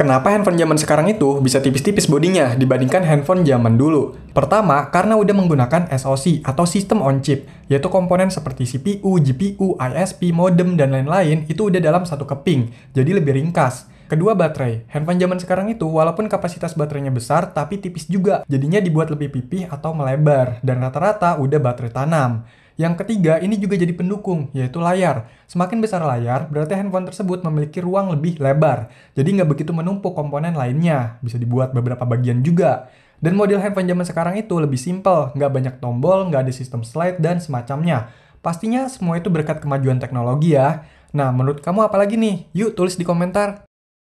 Kenapa handphone zaman sekarang itu bisa tipis-tipis bodinya dibandingkan handphone zaman dulu? Pertama, karena udah menggunakan SoC atau System on Chip, yaitu komponen seperti CPU, GPU, ISP, modem, dan lain-lain itu udah dalam satu keping, jadi lebih ringkas. Kedua, baterai. Handphone zaman sekarang itu walaupun kapasitas baterainya besar, tapi tipis juga, jadinya dibuat lebih pipih atau melebar, dan rata-rata udah baterai tanam. Yang ketiga, ini juga jadi pendukung, yaitu layar. Semakin besar layar, berarti handphone tersebut memiliki ruang lebih lebar. Jadi nggak begitu menumpuk komponen lainnya. Bisa dibuat beberapa bagian juga. Dan model handphone zaman sekarang itu lebih simple, nggak banyak tombol, nggak ada sistem slide, dan semacamnya. Pastinya semua itu berkat kemajuan teknologi ya. Nah, menurut kamu apa lagi nih? Yuk tulis di komentar.